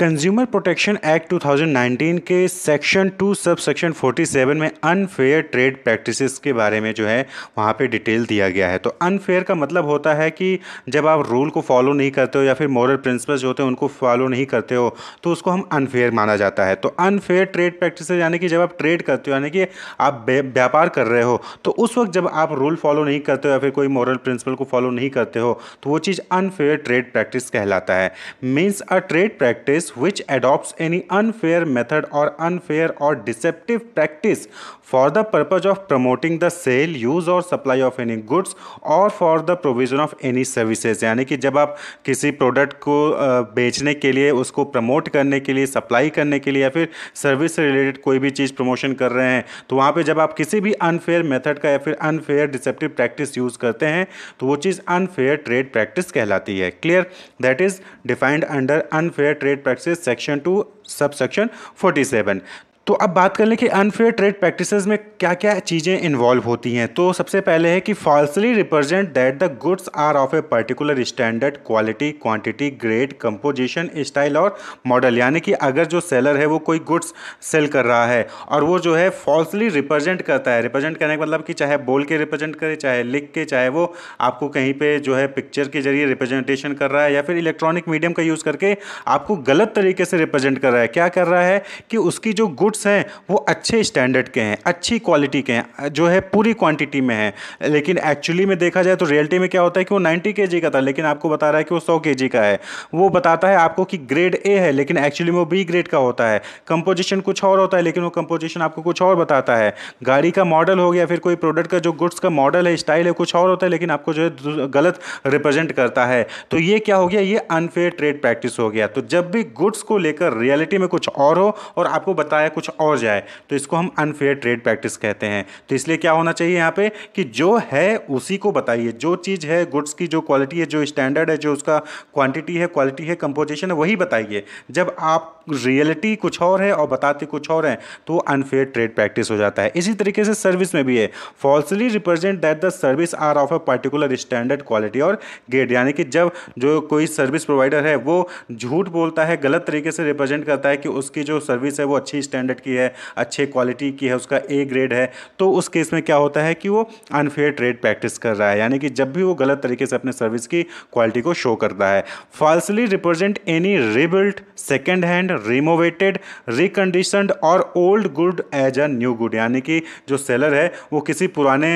consumer protection act 2019 के section two sub section 47 में unfair trade practices के बारे में जो है वहाँ पे डिटेल दिया गया है तो अनफेयर का मतलब होता है कि जब आप रूल को फॉलो नहीं करते हो या फिर मॉरल प्रिंसिपल्स जो होते हैं उनको फॉलो नहीं करते हो तो उसको हम अनफेयर माना जाता है तो अनफेयर ट्रेड प्रैक्टिस यानी कि जब आप ट्रेड करते हो यानी कि आप व्यापार कर रहे हो तो उस वक्त जब आप रूल फॉलो नहीं करते हो या फिर कोई मॉरल प्रिंसिपल को फॉलो नहीं करते हो तो वो चीज़ अनफेयर ट्रेड प्रैक्टिस कहलाता है means a trade practice which adopt any unfair method और अनफेयर और deceptive practice for the purpose of promoting the sale use और सप्लाई ऑफ एनी गुड्स और for the provision of any services यानी कि जब आप किसी प्रोडक्ट को बेचने के लिए उसको प्रमोट करने के लिए सप्लाई करने के लिए या फिर सर्विस से रिलेटेड कोई भी चीज़ प्रमोशन कर रहे हैं तो वहाँ पर जब आप किसी भी अनफेयर मेथड का या फिर अनफेयर डिसेप्टिव प्रैक्टिस यूज़ करते हैं तो वो चीज़ अनफेयर ट्रेड प्रैक्टिस कहलाती है clear that is defined under unfair trade practice Is section 2 subsection 47 तो अब बात कर लें कि अनफेयर ट्रेड प्रैक्टिसेस में क्या क्या चीज़ें इन्वॉल्व होती हैं तो सबसे पहले है कि falsely represent that the goods are of a particular standard quality quantity grade composition style और मॉडल यानी कि अगर जो सेलर है वो कोई गुड्स सेल कर रहा है और वो जो है फॉल्सली रिप्रेजेंट करता है रिप्रेजेंट करने का मतलब कि चाहे बोल के रिप्रेजेंट करे चाहे लिख के चाहे वो आपको कहीं पर जो है पिक्चर के जरिए रिप्रेजेंटेशन कर रहा है या फिर इलेक्ट्रॉनिक मीडियम का यूज़ करके आपको गलत तरीके से रिप्रेजेंट कर रहा है क्या कर रहा है कि उसकी जो गुड फ्रूट्स हैं वो अच्छे स्टैंडर्ड के हैं अच्छी क्वालिटी के हैं जो है पूरी क्वांटिटी में है लेकिन एक्चुअली में देखा जाए तो रियलिटी में क्या होता है कि वो 90 के का था लेकिन आपको बता रहा है कि वो सौ के का है वो बताता है आपको कि ग्रेड ए है लेकिन एक्चुअली में वो बी ग्रेड का होता है कंपोजिशन कुछ और होता है लेकिन वो कंपोजिशन आपको कुछ और बताता है गाड़ी का मॉडल हो गया फिर कोई प्रोडक्ट का जो गुड्स का मॉडल है स्टाइल है कुछ और होता है लेकिन आपको जो है गलत रिप्रेजेंट करता है तो ये क्या हो गया ये अनफेयर ट्रेड प्रैक्टिस हो गया तो जब भी गुड्स को लेकर रियलिटी में कुछ और हो और आपको बताया कुछ कुछ और जाए तो इसको हम अनफेयर ट्रेड प्रैक्टिस कहते हैं तो इसलिए क्या होना चाहिए यहाँ पे कि जो है उसी को बताइए जो चीज़ है गुड्स की जो क्वालिटी है जो स्टैंडर्ड है जो उसका क्वांटिटी है क्वालिटी है कंपोजिशन है वही बताइए जब आप रियलिटी कुछ और है और बताते कुछ और हैं तो अनफेयर ट्रेड प्रैक्टिस हो जाता है इसी तरीके से सर्विस में भी है falsely represent that the service are of a particular standard quality और ग्रेड यानी कि जब जो कोई सर्विस प्रोवाइडर है वो झूठ बोलता है गलत तरीके से रिप्रेजेंट करता है कि उसकी जो सर्विस है वो अच्छी स्टैंडर्ड स्टैंडर्ड की है अच्छे क्वालिटी की है उसका ए ग्रेड है तो उस केस में क्या होता है कि वो अनफेयर ट्रेड प्रैक्टिस कर रहा है यानी कि जब भी वो गलत तरीके से अपने सर्विस की क्वालिटी को शो करता है falsely represent any rebuilt second hand renovated recondition और old good as a new good यानी कि जो सेलर है वो किसी पुराने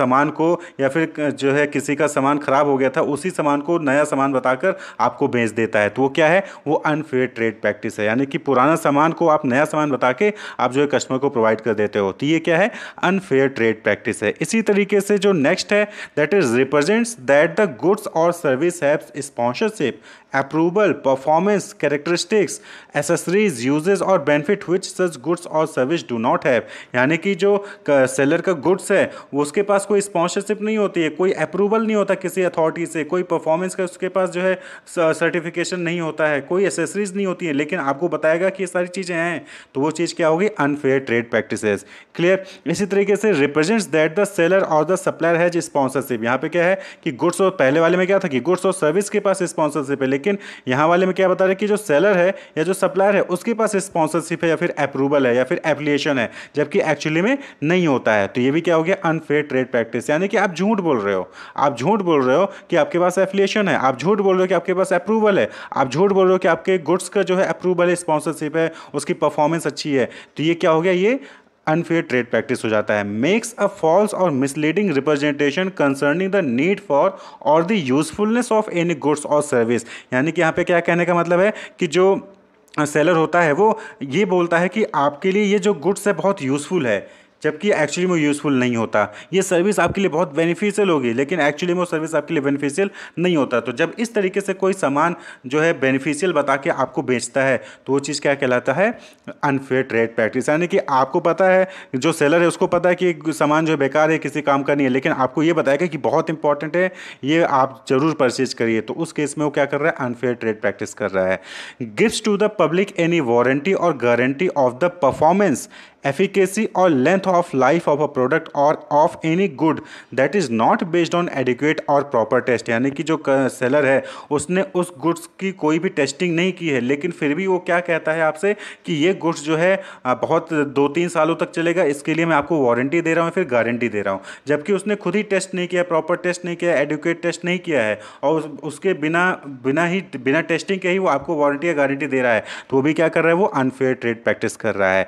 सामान को या फिर जो है किसी का सामान ख़राब हो गया था उसी सामान को नया सामान बताकर आपको बेच देता है तो वो क्या है वो अनफेयर ट्रेड प्रैक्टिस है यानी कि पुराना सामान को आप नया सामान बता के आप जो है कस्टमर को प्रोवाइड कर देते हो तो ये क्या है अनफेयर ट्रेड प्रैक्टिस है इसी तरीके से जो नेक्स्ट है that is represents that the goods और service has sponsorship approval performance characteristics accessories uses और बेनिफिट विच सच गुड्स और सर्विस डू नॉट हैव यानी कि जो सेलर का गुड्स है वो उसके पास कोई स्पॉन्सरशिप नहीं होती है कोई अप्रूवल नहीं होता किसी अथॉरिटी से कोई परफॉर्मेंस का उसके पास जो है सर्टिफिकेशन नहीं होता है कोई एसेसरीज नहीं होती है लेकिन आपको बताएगा कि ये सारी चीज़ें हैं तो वो चीज़ इंग्लिश क्या होगी अनफेयर ट्रेड प्रैक्टिसेस क्लियर इसी तरीके से रिप्रेजेंट्स दैट द सेलर और द सप्लायर हैज स्पॉन्सरशिप यहाँ पे क्या है कि गुड्स और पहले वाले में क्या था कि गुड्स और सर्विस के पास स्पॉन्सरशिप है लेकिन यहाँ वाले में क्या बता रहे कि जो सेलर है या जो सप्लायर है उसके पास स्पॉन्सरशिप है या फिर अप्रूवल है या फिर एप्लीकेशन है जबकि एक्चुअली में नहीं होता है तो ये भी क्या हो गया अनफेयर ट्रेड प्रैक्टिस यानी कि आप झूठ बोल रहे हो आप झूठ बोल रहे हो कि आपके पास एफिलिएशन है आप झूठ बोल रहे हो कि आपके पास अप्रूवल है आप झूठ बोल रहे हो कि आपके गुड्स का जो है अप्रूवल है स्पॉन्सरशिप है उसकी परफॉर्मेंस अच्छी है है तो ये क्या हो गया ये अनफेयर ट्रेड प्रैक्टिस हो जाता है मेक्स अ फॉल्स और misleading representation concerning the need for और the usefulness of any goods और सर्विस यानी कि यहाँ पे क्या कहने का मतलब है कि जो सेलर होता है वो ये बोलता है कि आपके लिए ये जो गुड्स है बहुत यूज़फुल है जबकि एक्चुअली में यूज़फुल नहीं होता ये सर्विस आपके लिए बहुत बेनिफिशियल होगी लेकिन एक्चुअली में वो सर्विस आपके लिए बेनिफिशियल नहीं होता तो जब इस तरीके से कोई सामान जो है बेनिफिशियल बता के आपको बेचता है तो वो चीज़ क्या कहलाता है अनफेयर ट्रेड प्रैक्टिस यानी कि आपको पता है जो सेलर है उसको पता है कि सामान जो है बेकार है किसी काम का नहीं है लेकिन आपको ये बताएगा कि बहुत इंपॉर्टेंट है ये आप ज़रूर परचेज करिए तो उस केस में वो क्या कर रहा है अनफेयर ट्रेड प्रैक्टिस कर रहा है gift to the public any warranty और guarantee of the performance efficacy or length of life of a product or of any good that is not based on adequate or proper test यानी कि जो seller है उसने उस goods की कोई भी टेस्टिंग नहीं की है लेकिन फिर भी वो क्या कहता है आपसे कि ये गुड्स जो है बहुत दो तीन सालों तक चलेगा इसके लिए मैं आपको वारंटी दे रहा हूँ फिर गारंटी दे रहा हूँ जबकि उसने खुद ही टेस्ट नहीं किया प्रॉपर टेस्ट नहीं किया एडिकुएट टेस्ट नहीं किया है और उस, उसके बिना बिना ही बिना टेस्टिंग के ही वो आपको वारंटी या गारंटी दे रहा है तो वो भी क्या कर रहा है वो अनफेयर ट्रेड प्रैक्टिस कर रहा है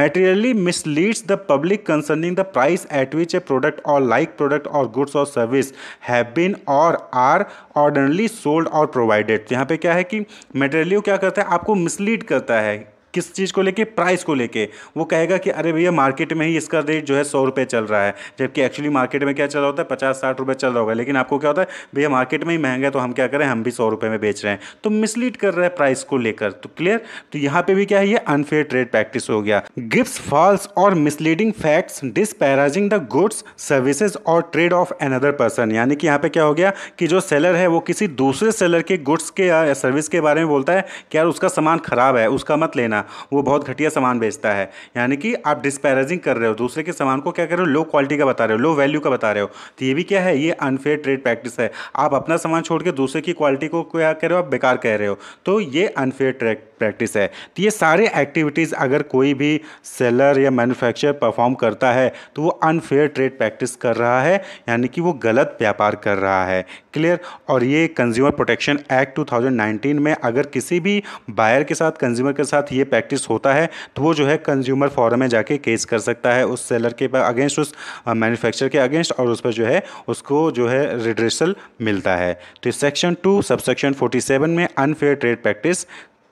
material clearly misleads the public concerning the price at which a product और लाइक प्रोडक्ट और गुड्स और सर्विस हैव बीन और आर ऑर्डनली सोल्ड और प्रोवाइडेड यहाँ पे क्या है कि मेटेरियल क्या करता है आपको मिसलीड करता है किस चीज़ को लेके प्राइस को लेके वो कहेगा कि अरे भैया मार्केट में ही इसका रेट जो है सौ रुपये चल रहा है जबकि एक्चुअली मार्केट में क्या चल रहा होता है पचास साठ रुपये चल रहा होगा लेकिन आपको क्या होता है भैया मार्केट में ही महंगा है तो हम क्या करें हम भी सौ रुपये में बेच रहे हैं तो मिसलीड कर रहा है प्राइस को लेकर तो क्लियर तो यहाँ पे भी क्या है ये अनफेयर ट्रेड प्रैक्टिस हो गया गिफ्ट फॉल्स और misleading facts disparaging the goods services और ट्रेड ऑफ अनदर पर्सन यानी कि यहाँ पे क्या हो गया कि जो सेलर है वो किसी दूसरे सेलर के गुड्स के या सर्विस के बारे में बोलता है कि यार उसका सामान खराब है उसका मत लेना वो बहुत घटिया सामान बेचता है यानी कि आप डिस्पैरेजिंग कर रहे हो दूसरे के सामान को क्या कर रहे हो लो क्वालिटी का बता रहे हो लो वैल्यू का बता रहे हो तो ये भी क्या है ये अनफेयर ट्रेड प्रैक्टिस है आप अपना सामान छोड़ के दूसरे की क्वालिटी को क्या कह रहे हो आप बेकार कह रहे हो तो ये अनफेयर ट्रेड प्रैक्टिस है तो ये सारे एक्टिविटीज़ अगर कोई भी सेलर या मैन्युफैक्चरर परफॉर्म करता है तो वो अनफेयर ट्रेड प्रैक्टिस कर रहा है यानी कि वो गलत व्यापार कर रहा है क्लियर और ये कंज्यूमर प्रोटेक्शन एक्ट 2019 में अगर किसी भी बायर के साथ कंज्यूमर के साथ ये प्रैक्टिस होता है तो वो जो है कंज्यूमर फॉरम में जाके केस कर सकता है उस सेलर के अगेंस्ट उस मैन्युफैक्चर के अगेंस्ट और उस पर जो है उसको जो है रिड्रेसल मिलता है तो सेक्शन टू सबसेक्शन फोर्टी में अनफेयर ट्रेड प्रैक्टिस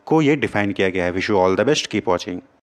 को ये डिफाइन किया गया है wish you all the best keep watching